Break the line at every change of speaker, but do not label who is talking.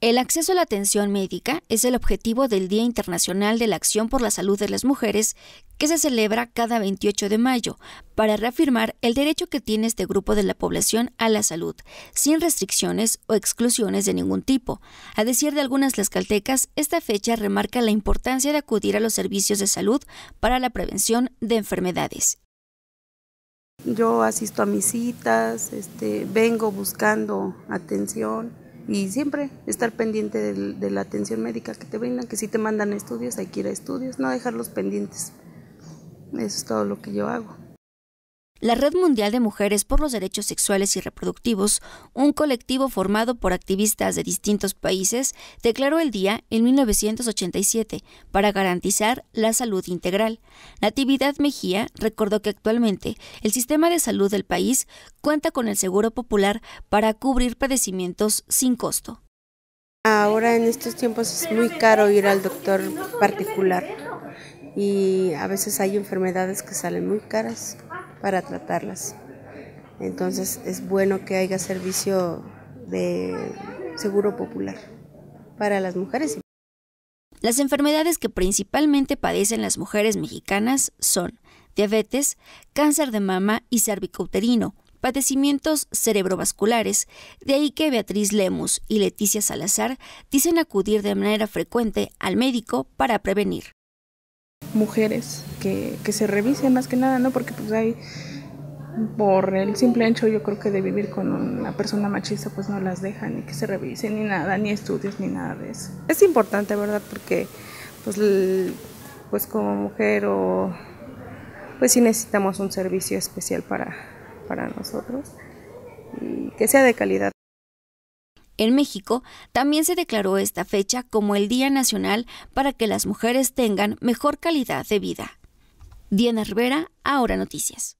El acceso a la atención médica es el objetivo del Día Internacional de la Acción por la Salud de las Mujeres, que se celebra cada 28 de mayo, para reafirmar el derecho que tiene este grupo de la población a la salud, sin restricciones o exclusiones de ningún tipo. A decir de algunas tlaxcaltecas, esta fecha remarca la importancia de acudir a los servicios de salud para la prevención de enfermedades. Yo asisto a mis citas, este, vengo buscando
atención y siempre estar pendiente de, la atención médica que te brindan, que si te
mandan estudios, hay que ir a estudios, no dejarlos pendientes. Eso es todo lo que yo hago. La Red Mundial de Mujeres por los Derechos Sexuales y Reproductivos, un colectivo formado por activistas de distintos países, declaró el día en 1987 para garantizar la salud integral. Natividad Mejía recordó que actualmente el sistema de salud del país cuenta con el Seguro Popular para cubrir padecimientos sin costo. Ahora en estos tiempos es muy caro ir al
doctor particular y a veces hay enfermedades que salen muy caras para tratarlas. Entonces es bueno que haya servicio de seguro popular para las mujeres.
Las enfermedades que principalmente padecen las mujeres mexicanas son diabetes, cáncer de mama y cervicouterino, padecimientos cerebrovasculares, de ahí que Beatriz Lemus y Leticia Salazar dicen acudir de manera frecuente al médico para prevenir
mujeres que, se revisen más que nada, ¿no? Porque pues hay, por el simple hecho yo creo que de vivir con una persona machista pues no las dejan ni que se revisen ni nada, ni estudios ni nada de eso. Es importante, ¿verdad? Porque
pues, pues como mujer o pues sí necesitamos
un servicio especial para, para nosotros y que sea de calidad. En México también se declaró esta fecha como el Día Nacional para que las mujeres tengan mejor calidad de vida. Diana Rivera, ahora noticias.